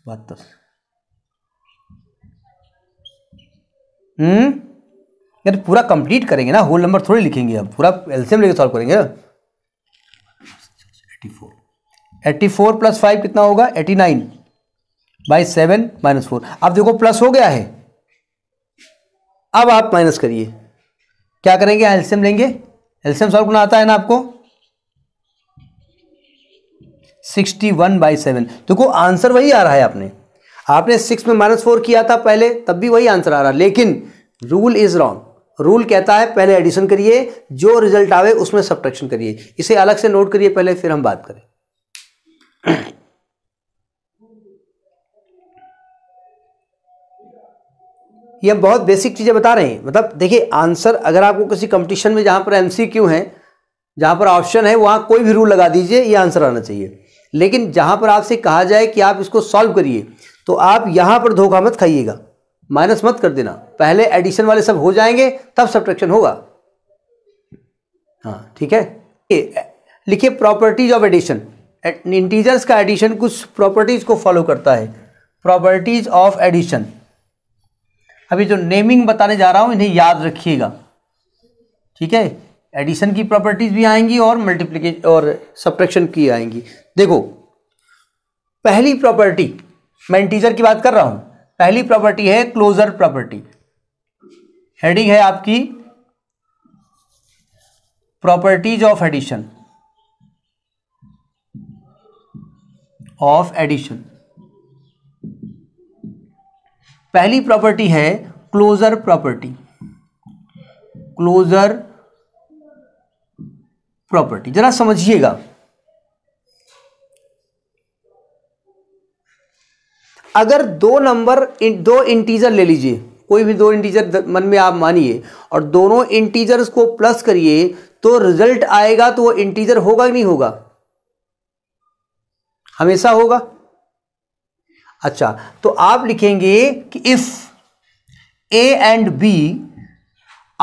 बहत्तर हम्म? यार पूरा कंप्लीट करेंगे ना होल नंबर थोड़ी लिखेंगे अब पूरा एलसीएम लेके सॉल्व करेंगे eighty four eighty four plus five कितना होगा eighty nine by seven minus four अब देखो प्लस हो गया है अब आप माइनस करिए क्या करेंगे एलसीएम लेंगे एलसीएम सॉल्व करना आता है ना आपको सिक्सटी वन बाई सेवन देखो आंसर वही आ रहा है आपने आपने सिक्स में माइनस फोर किया था पहले तब भी वही आंसर आ रहा लेकिन रूल इज रॉन्ग रूल कहता है पहले एडिशन करिए जो रिजल्ट आवे उसमें सब्ट्रैक्शन करिए इसे अलग से नोट करिए पहले फिर हम बात करें ये हम बहुत बेसिक चीज़ें बता रहे हैं मतलब देखिए आंसर अगर आपको किसी कंपटीशन में जहाँ पर एमसीक्यू है जहाँ पर ऑप्शन है वहाँ कोई भी रूल लगा दीजिए ये आंसर आना चाहिए लेकिन जहाँ पर आपसे कहा जाए कि आप इसको सॉल्व करिए तो आप यहाँ पर धोखा मत खाइएगा माइनस मत कर देना पहले एडिशन वाले सब हो जाएंगे तब सब्ट्रैक्शन होगा हाँ ठीक है लिखिए प्रॉपर्टीज ऑफ एडिशन इंटीजर्स का एडिशन कुछ प्रॉपर्टीज को फॉलो करता है प्रॉपर्टीज ऑफ एडिशन अभी जो नेमिंग बताने जा रहा हूँ इन्हें याद रखिएगा ठीक है एडिशन की प्रॉपर्टीज भी आएंगी और मल्टीप्लीकेशन और सब्ट्रैक्शन की आएंगी देखो पहली प्रॉपर्टी मैं इंटीजर की बात कर रहा हूं पहली प्रॉपर्टी है क्लोजर प्रॉपर्टी हेडिंग है आपकी properties of addition of addition पहली प्रॉपर्टी है क्लोजर प्रॉपर्टी क्लोजर प्रॉपर्टी जरा समझिएगा अगर दो नंबर दो इंटीजर ले लीजिए कोई भी दो इंटीजर मन में आप मानिए और दोनों इंटीजर्स को प्लस करिए तो रिजल्ट आएगा तो वो इंटीजर होगा कि नहीं होगा हमेशा होगा अच्छा तो आप लिखेंगे कि if A and B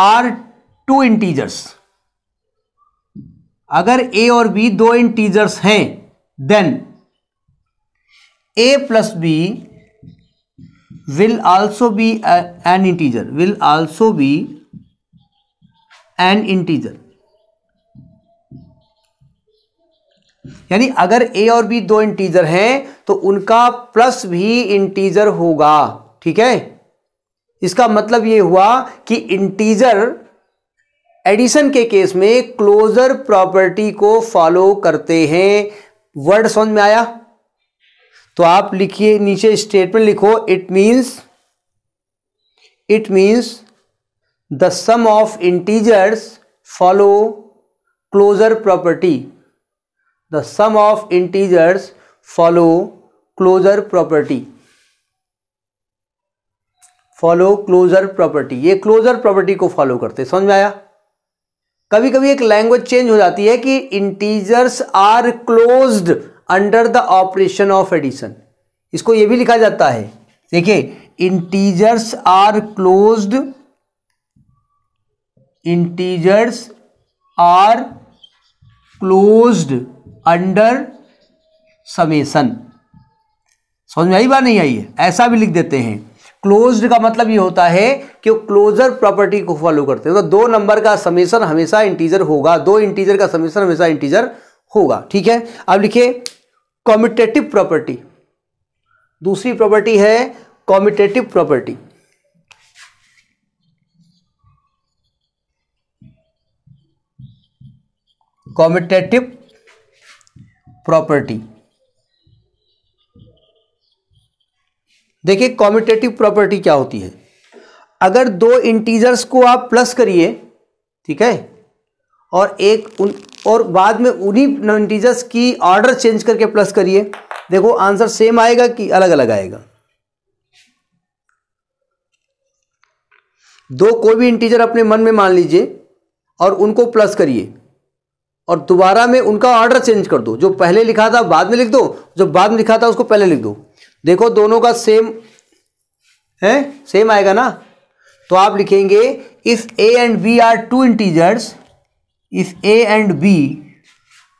are two integers अगर ए और बी दो इंटीजर्स हैं then A plus B will also be an integer will also be an integer यानी अगर ए और बी दो इंटीजर हैं तो उनका प्लस भी इंटीजर होगा ठीक है इसका मतलब यह हुआ कि इंटीजर एडिशन के केस में क्लोजर प्रॉपर्टी को फॉलो करते हैं वर्ड समझ में आया तो आप लिखिए नीचे स्टेटमेंट लिखो it means it means the sum of integers follow closure property the sum of integers follow closure property follow closure property ये क्लोजर प्रॉपर्टी को फॉलो करते समझ में आया कभी कभी एक लैंग्वेज चेंज हो जाती है कि integers are closed under the operation of addition इसको यह भी लिखा जाता है देखिए integers are closed integers are closed under summation समझ में आई बात नहीं आई है ऐसा भी लिख देते हैं क्लोज्ड का मतलब ये होता है कि वो क्लोजर प्रॉपर्टी को फॉलो करते हैं तो दो नंबर का समेसन हमेशा इंटीजर होगा दो इंटीजर का समेसन हमेशा इंटीजर होगा ठीक है अब लिखिए कॉमिटेटिव प्रॉपर्टी दूसरी प्रॉपर्टी है कॉमिटेटिव प्रॉपर्टी कॉमिटेटिव प्रॉपर्टी देखिए कॉमिटेटिव प्रॉपर्टी क्या होती है अगर दो इंटीजर्स को आप प्लस करिए ठीक है और एक उन और बाद में उन्हीं इंटीजर्स की ऑर्डर चेंज करके प्लस करिए देखो आंसर सेम आएगा कि अलग अलग आएगा दो कोई भी इंटीजर अपने मन में मान लीजिए और उनको प्लस करिए और दोबारा में उनका ऑर्डर चेंज कर दो जो पहले लिखा था बाद में लिख दो जो बाद में लिखा था उसको पहले लिख दो देखो दोनों का सेम है सेम आएगा ना तो आप लिखेंगे if A and B are two integers if A and B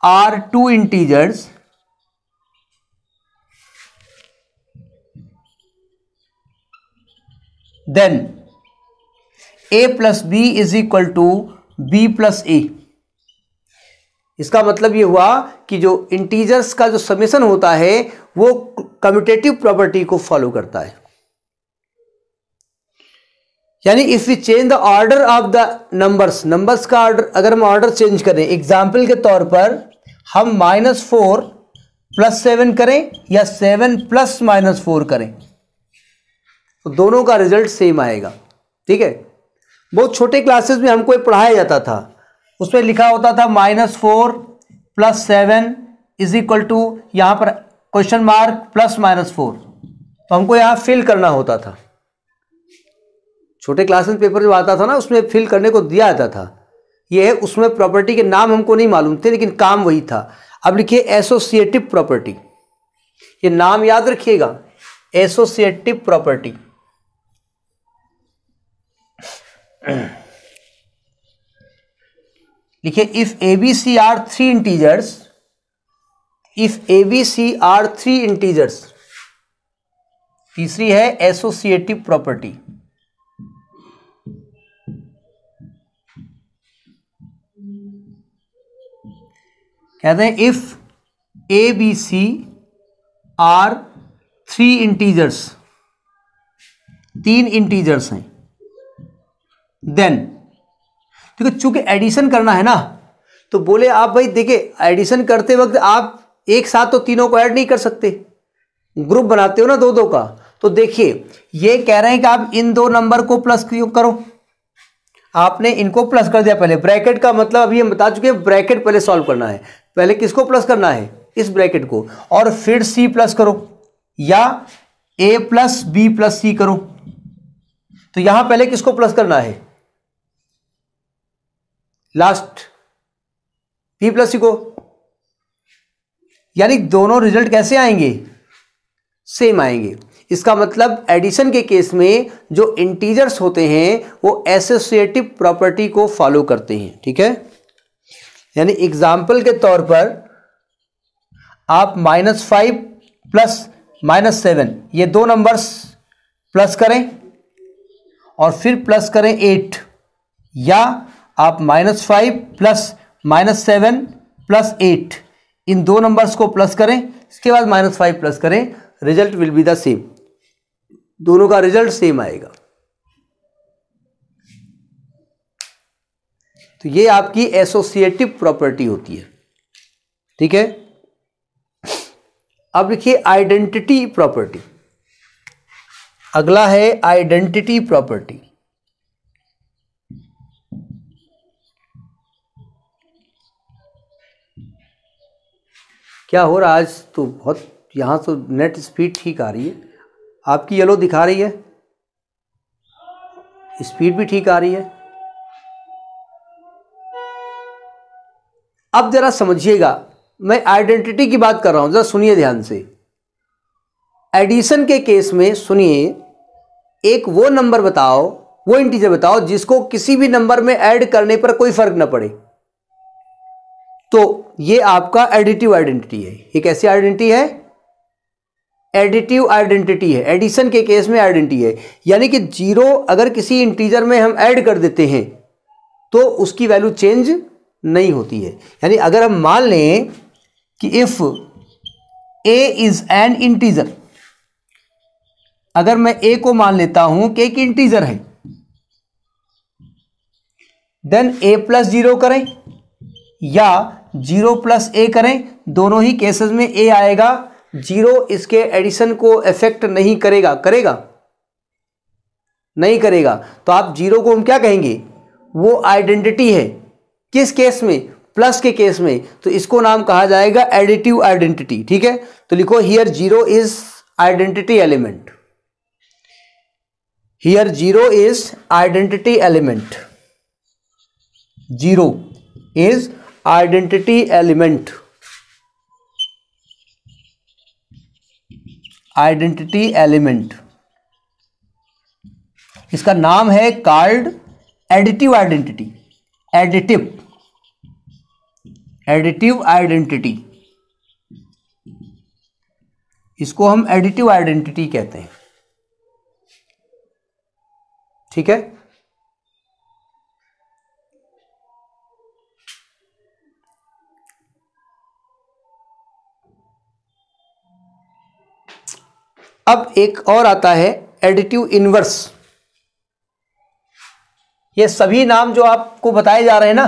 are two integers then A plus B is equal to B plus A इसका मतलब ये हुआ कि जो इंटीजर्स का जो समेसन होता है वो कम्यूटेटिव प्रॉपर्टी को फॉलो करता है यानी if you change the order of the numbers numbers का ऑर्डर अगर हम ऑर्डर चेंज करें एग्जाम्पल के तौर पर हम माइनस फोर प्लस सेवन करें या सेवन प्लस माइनस फोर करें तो दोनों का रिजल्ट सेम आएगा ठीक है बहुत छोटे क्लासेस में हमको ये पढ़ाया जाता था उसमें लिखा होता था minus four plus seven is equal to यहाँ पर question mark plus minus four तो हमको यहाँ फिल करना होता था छोटे क्लास में पेपर जो आता था ना उसमें फिल करने को दिया जाता था यह है उसमें प्रॉपर्टी के नाम हमको नहीं मालूम थे लेकिन काम वही था अब लिखिए एसोसिएटिव प्रॉपर्टी ये नाम याद रखिएगा एसोसिएटिव प्रॉपर्टी लिखिए if A B C are three integers if A B C are three integers तीसरी है एसोसिएटिव प्रॉपर्टी कहते हैं if A B C are three integers तीन इंटीजर्स हैं देन देखो चूंकि एडिशन करना है ना तो बोले आप भाई देखिए एडिशन करते वक्त आप एक साथ तो तीनों को ऐड नहीं कर सकते ग्रुप बनाते हो ना दो दो का तो देखिए ये कह रहे हैं कि आप इन दो नंबर को प्लस करो आपने इनको प्लस कर दिया पहले ब्रैकेट का मतलब अभी हम बता चुके हैं ब्रैकेट पहले सॉल्व करना है पहले किसको प्लस करना है इस ब्रैकेट को और फिर सी प्लस करो या A plus B plus C करो तो यहां पहले किसको प्लस करना है लास्ट बी प्लस सी को यानी दोनों रिजल्ट कैसे आएंगे सेम आएंगे इसका मतलब एडिशन के केस में जो इंटीजर्स होते हैं वो एसोसिएटिव प्रॉपर्टी को फॉलो करते हैं ठीक है यानी एग्जाम्पल के तौर पर आप minus five plus minus seven ये दो नंबर्स प्लस करें और फिर प्लस करें एट या आप minus five plus minus seven plus eight इन दो नंबर्स को प्लस करें इसके बाद माइनस फाइव प्लस करें result will be the same दोनों का रिजल्ट सेम आएगा तो ये आपकी एसोसिएटिव प्रॉपर्टी होती है ठीक है अब लिखिए आइडेंटिटी प्रॉपर्टी अगला है आइडेंटिटी प्रॉपर्टी क्या हो रहा आज तो बहुत यहाँ तो नेट स्पीड ठीक आ रही है आपकी येलो दिखा रही है स्पीड भी ठीक आ रही है अब ज़रा समझिएगा मैं आइडेंटिटी की बात कर रहा हूँ ज़रा सुनिए ध्यान से एडिशन के केस में सुनिए एक वो नंबर बताओ वो इंटीजर बताओ जिसको किसी भी नंबर में ऐड करने पर कोई फर्क ना पड़े तो ये आपका एडिटिव आइडेंटिटी है ये कैसी आइडेंटिटी है एडिटिव आइडेंटिटी है एडिशन के केस में आइडेंटिटी है यानी कि जीरो अगर किसी इंटीजर में हम ऐड कर देते हैं तो उसकी वैल्यू चेंज नहीं होती है यानी अगर हम मान लें कि if A is an integer अगर मैं ए को मान लेता हूं कि एक इंटीजर है देन ए प्लस जीरो करें या जीरो प्लस ए करें दोनों ही केसेस में ए आएगा जीरो इसके एडिशन को इफेक्ट नहीं करेगा करेगा नहीं करेगा तो आप जीरो को हम क्या कहेंगे वो आइडेंटिटी है किस केस में प्लस के केस में तो इसको नाम कहा जाएगा एडिटिव आइडेंटिटी ठीक है तो लिखो here zero is identity element here zero is identity element zero is identity element identity element इसका नाम है कार्ड additive identity additive additive identity इसको हम एडिटिव आइडेंटिटी कहते हैं ठीक है अब एक और आता है एडिटिव इनवर्स ये सभी नाम जो आपको बताए जा रहे हैं ना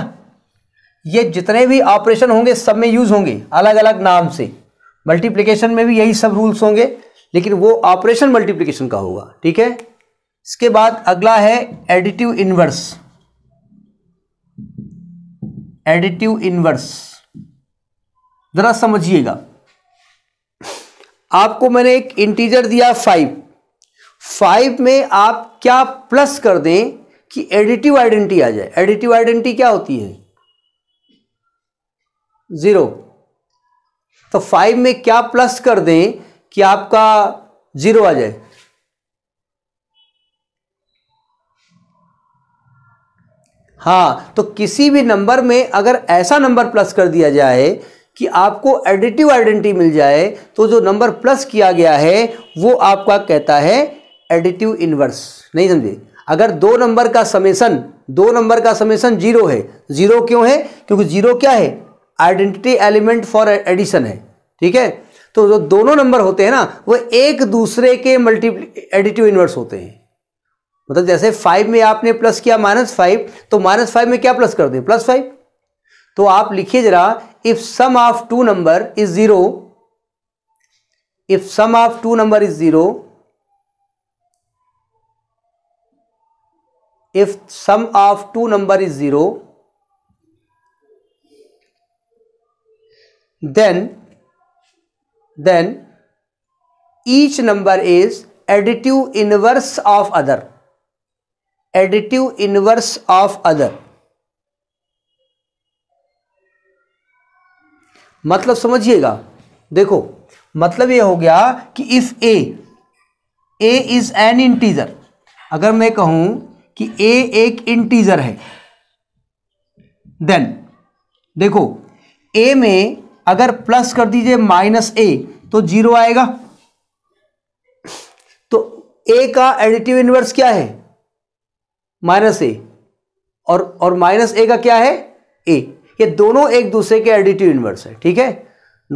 ये जितने भी ऑपरेशन होंगे सब में यूज़ होंगे अलग अलग नाम से मल्टीप्लिकेशन में भी यही सब रूल्स होंगे लेकिन वो ऑपरेशन मल्टीप्लिकेशन का होगा ठीक है इसके बाद अगला है एडिटिव इनवर्स एडिटिव इनवर्स ज़रा समझिएगा आपको मैंने एक इंटीजर दिया फाइव फाइव में आप क्या प्लस कर दें कि एडिटिव आइडेंटिटी आ जाए एडिटिव आइडेंटिटी क्या होती है ज़ीरो तो फाइव में क्या प्लस कर दें कि आपका ज़ीरो आ जाए हाँ तो किसी भी नंबर में अगर ऐसा नंबर प्लस कर दिया जाए कि आपको एडिटिव आइडेंटिटी मिल जाए तो जो नंबर प्लस किया गया है वो आपका कहता है एडिटिव इन्वर्स नहीं समझे अगर दो नंबर का समेसन दो नंबर का समेसन जीरो है जीरो क्यों है क्योंकि जीरो क्या है आइडेंटिटी एलिमेंट फॉर एडिशन है ठीक है तो जो दोनों नंबर होते हैं ना वो एक दूसरे के मल्टीप्ली एडिटिव इन्वर्स होते हैं मतलब जैसे फाइव में आपने प्लस किया माइनस फाइव तो माइनस फाइव में क्या प्लस कर दें प्लस फाइव तो आप लिखिए जरा if sum of two number is 0 if sum of two number is 0 if sum of two number is 0 then then each number is additive inverse of other additive inverse of other मतलब समझिएगा देखो मतलब ये हो गया कि if a a is an integer अगर मैं कहूं कि ए एक इंटीजर है देन देखो ए में अगर प्लस कर दीजिए माइनस ए तो जीरो आएगा तो ए का एडिटिव इन्वर्स क्या है माइनस ए और और माइनस ए का क्या है ए ये दोनों एक दूसरे के एडिटिव इन्वर्स है ठीक है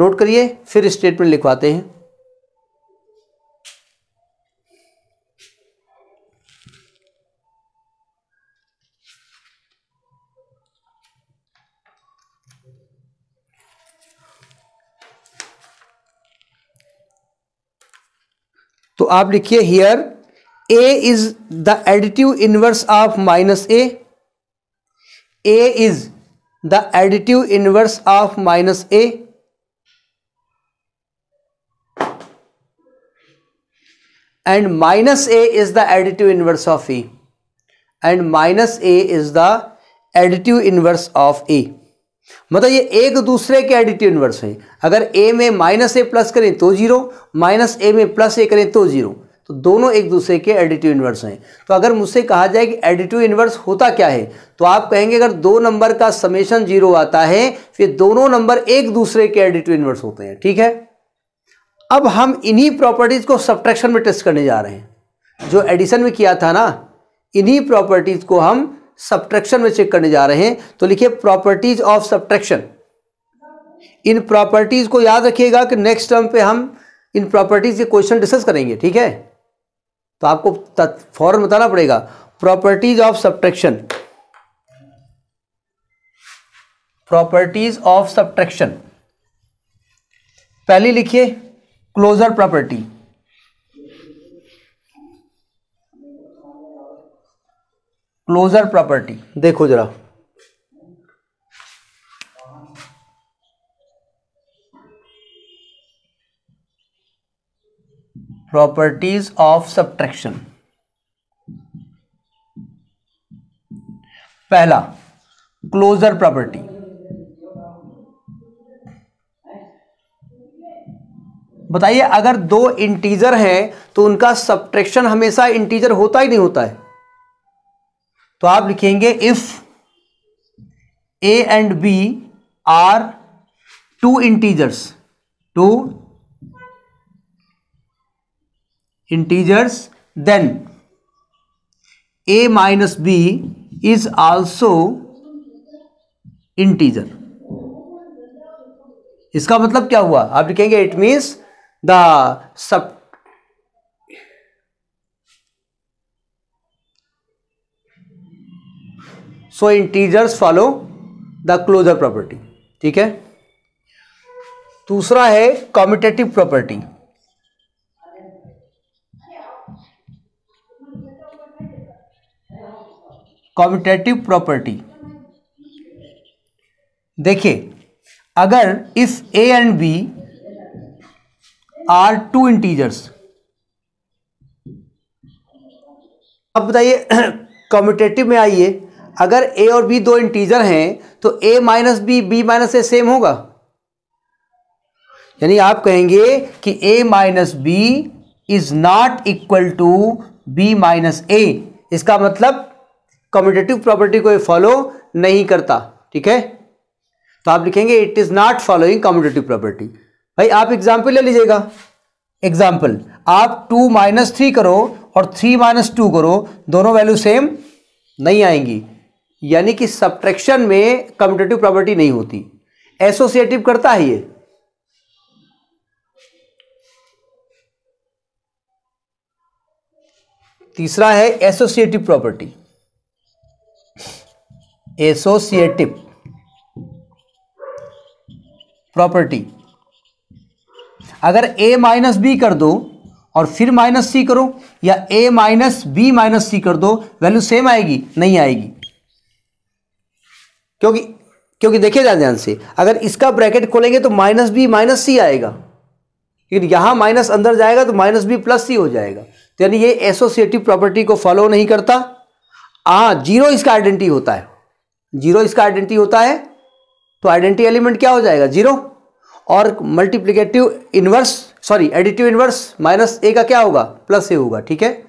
नोट करिए फिर स्टेटमेंट लिखवाते हैं तो आप लिखिए here a is the additive inverse of minus a a is the additive inverse of minus a and minus a is the additive inverse of e and minus a is the additive inverse of a मतलब ये एक दूसरे के additive inverse हैं अगर ए में minus ए plus करें तो जीरो माइनस ए में प्लस ए करें तो जीरो तो दोनों एक दूसरे के एडिटिव इन्वर्स हैं तो अगर मुझसे कहा जाए कि एडिटिव इन्वर्स होता क्या है तो आप कहेंगे अगर दो नंबर का समेशन जीरो आता है फिर तो दोनों नंबर एक दूसरे के एडिटिव इन्वर्स होते हैं ठीक है अब हम इन्हीं प्रॉपर्टीज़ को सब्ट्रैक्शन में टेस्ट करने जा रहे हैं जो एडिशन में किया था ना इन्हीं प्रॉपर्टीज़ को हम सब्ट्रैक्शन में चेक करने जा रहे हैं तो लिखिए प्रॉपर्टीज़ ऑफ सब्ट्रैक्शन इन प्रॉपर्टीज़ को याद रखिएगा कि नेक्स्ट टर्म पे हम इन प्रॉपर्टीज़ के क्वेश्चन डिस्कस करेंगे ठीक है तो आपको फौरन बताना पड़ेगा properties of subtraction properties of subtraction पहली लिखिए क्लोजर प्रॉपर्टी क्लोजर प्रॉपर्टी देखो जरा प्रॉपर्टीज ऑफ सब्ट्रैक्शन पहला क्लोजर प्रॉपर्टी बताइए अगर दो इंटीजर हैं तो उनका सब्ट्रैक्शन हमेशा इंटीजर होता ही नहीं होता है तो आप लिखेंगे if A and B are two integers two integers then a minus b is also integer इसका मतलब क्या हुआ आप लिखेंगे it means the sub so integers follow the closure property ठीक है दूसरा है कॉम्पिटेटिव प्रॉपर्टी कॉम्पिटेटिव प्रॉपर्टी देखिए अगर इस a and B are two integers अब बताइए कॉम्पिटेटिव में आइए अगर ए और बी दो इंटीजर हैं तो a minus b b minus a same होगा यानी आप कहेंगे कि a minus b is not equal to b minus a इसका मतलब कम्यूटेटिव प्रॉपर्टी को फॉलो नहीं करता ठीक है तो आप लिखेंगे it is not following commutative property भाई आप एग्जाम्पल ले लीजिएगा एग्जाम्पल आप टू माइनस थ्री करो और थ्री माइनस टू करो दोनों वैल्यू सेम नहीं आएंगी यानी कि सब्ट्रैक्शन में कम्यूटेटिव प्रॉपर्टी नहीं होती एसोसिएटिव करता है ये तीसरा है एसोसिएटिव प्रॉपर्टी एसोसिएटिव प्रॉपर्टी अगर ए माइनस बी कर दो और फिर माइनस सी करो या a minus b minus c कर दो वैल्यू सेम आएगी नहीं आएगी क्योंकि क्योंकि देखिए ध्यान से अगर इसका ब्रैकेट खोलेंगे तो माइनस बी माइनस सी आएगा लेकिन यहां माइनस अंदर जाएगा तो माइनस बी प्लस सी हो जाएगा तो यानी ये एसोसिएटिव प्रॉपर्टी को फॉलो नहीं करता हाँ जीरो इसका आइडेंटिटी होता है जीरो इसका आइडेंटिटी होता है तो आइडेंटिटी एलिमेंट क्या हो जाएगा जीरो और multiplicative inverse sorry additive inverse minus a का क्या होगा प्लस ए होगा ठीक है